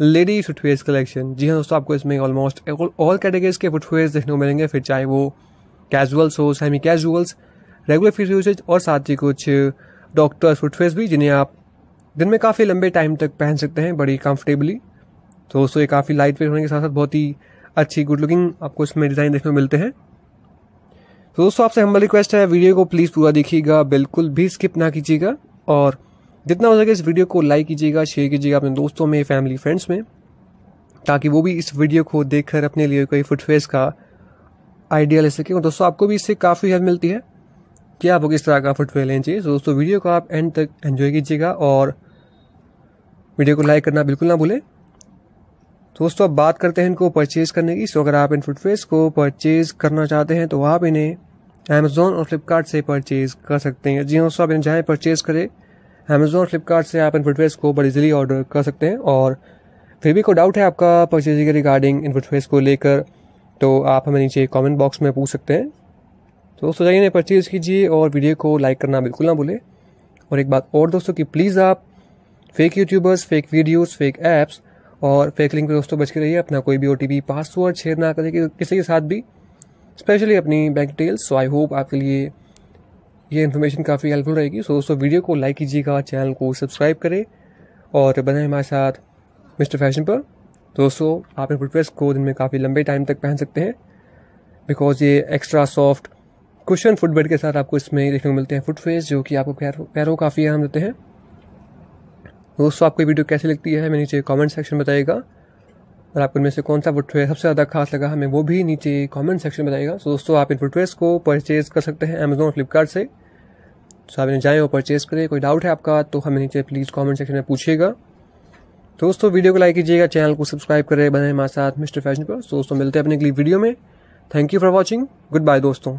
ladies footwear collection जी हाँ दोस्तों आपको इसमें ऑलमोस्ट ऑल कैटेगरीज के फुटवेयर देखने को मिलेंगे फिर चाहे वो कैजुअल्स हो सेमी कैजुअल्स रेगुलर फीस यूसेज और साथ ही कुछ डॉक्टर फुटवेयर भी जिन्हें आप दिन में काफ़ी लंबे टाइम तक पहन सकते हैं बड़ी कंफर्टेबली तो दोस्तों ये काफ़ी लाइट वेट होने के साथ साथ बहुत ही अच्छी गुड लुकिंग आपको इसमें डिज़ाइन देखने को मिलते हैं तो दोस्तों आपसे हम्बल रिक्वेस्ट है वीडियो को प्लीज़ पूरा देखिएगा बिल्कुल भी स्किप ना कीजिएगा और जितना हो सके इस वीडियो को लाइक कीजिएगा शेयर कीजिएगा अपने दोस्तों में फैमिली फ्रेंड्स में ताकि वो भी इस वीडियो को देखकर अपने लिए कोई फुटफेस का आइडिया ले सकें और दोस्तों आपको भी इससे काफ़ी हेल्प मिलती है कि आपको किस तरह का फुटवेयर लेना चाहिए तो दोस्तों वीडियो को आप एंड तक एंजॉय कीजिएगा और वीडियो को लाइक करना बिल्कुल ना भूलें तो दोस्तों अब बात करते हैं इनको परचेज़ करने की सो अगर आप इन फुटफेस को परचेज़ करना चाहते हैं तो आप इन्हें अमेजोन और फ्लिपकार्ट से परचेज़ कर सकते हैं जी हाँ दोस्तों आप इन्हें जहाँ परचेज़ करें अमेजोन फ्लिपकार्ट से आप इन फुटवेयर को बड़ी इजिली ऑर्डर कर सकते हैं और फिर भी कोई डाउट है आपका परचेजिंग रिगार्डिंग इन फुटवेयर को लेकर तो आप हमें नीचे कॉमेंट बॉक्स में पूछ सकते हैं तो दोस्तों जाइए परचेज़ कीजिए और वीडियो को लाइक करना बिल्कुल ना भूलें और एक बात और दोस्तों कि प्लीज़ आप fake YouTubers fake videos fake apps और फेक लिंक पर दोस्तों बच के रहिए अपना कोई भी ओ पासवर्ड शेयर ना करें किसी के साथ भी स्पेशली अपनी bank details so I hope आपके लिए ये इन्फॉर्मेशन काफ़ी हेल्पफुल रहेगी सो दोस्तों वीडियो को लाइक कीजिएगा चैनल को सब्सक्राइब करें और बने हमारे साथ मिस्टर फैशन पर दोस्तों आप इन फुटवेयर्स को दिन में काफ़ी लंबे टाइम तक पहन सकते हैं बिकॉज ये एक्स्ट्रा सॉफ्ट कुशन फुटबेड के साथ आपको इसमें देखने को मिलते हैं फुटफेस जो कि आपको पैरों काफ़ी आराम देते हैं दोस्तों आपको वीडियो कैसी लगती है मैं नीचे कमेंट सेक्शन बताइएगा और आपको इनमें से कौन सा फुटवेयर सबसे ज़्यादा खास लगा हमें वो भी नीचे कमेंट सेक्शन में बताएगा सो दोस्तों आप इन फुटवेयर को परचेज़ कर सकते हैं अमेजोन फ्लिपकार्ट से सो आप इन्हें जाएँ और परचेज़ करें कोई डाउट है आपका तो हमें नीचे प्लीज़ कॉमेंट सेक्शन में पूछिएगा तो दोस्तों वीडियो को लाइक कीजिएगा चैनल को सब्सक्राइब करें बने हमारे साथ मिस्टर फैशन पर दोस्तों मिलते हैं अपने अगली वीडियो में thank you for watching goodbye दोस्तों